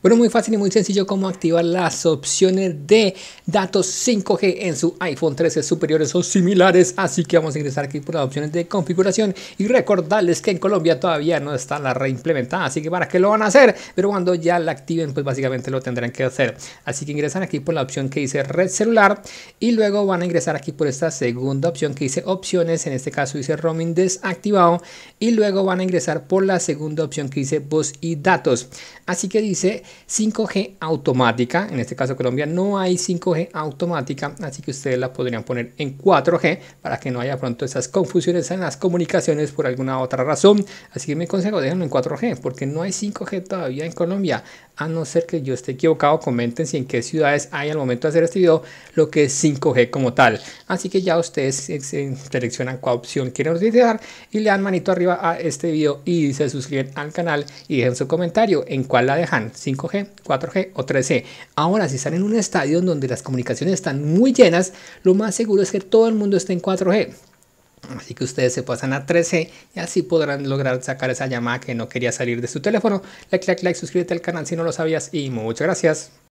Bueno, muy fácil y muy sencillo cómo activar las opciones de datos 5G en su iPhone 13 superiores o similares. Así que vamos a ingresar aquí por las opciones de configuración y recordarles que en Colombia todavía no está la reimplementada. Así que para qué lo van a hacer, pero cuando ya la activen, pues básicamente lo tendrán que hacer. Así que ingresan aquí por la opción que dice red celular y luego van a ingresar aquí por esta segunda opción que dice opciones. En este caso dice roaming desactivado y luego van a ingresar por la segunda opción que dice voz y datos. Así que dice 5G automática. En este caso Colombia no hay 5G automática, así que ustedes la podrían poner en 4G para que no haya pronto esas confusiones en las comunicaciones por alguna otra razón. Así que mi consejo, déjenlo en 4G porque no hay 5G todavía en Colombia a no ser que yo esté equivocado, comenten si en qué ciudades hay al momento de hacer este video lo que es 5G como tal. Así que ya ustedes seleccionan cuál opción quieren utilizar y le dan manito arriba a este video y se suscriben al canal y dejen su comentario en cuál la dejan, 5G, 4G o 3G. Ahora, si están en un estadio donde las comunicaciones están muy llenas, lo más seguro es que todo el mundo esté en 4G. Así que ustedes se pasan a 13 y así podrán lograr sacar esa llamada que no quería salir de su teléfono. Like, like, like, suscríbete al canal si no lo sabías y muchas gracias.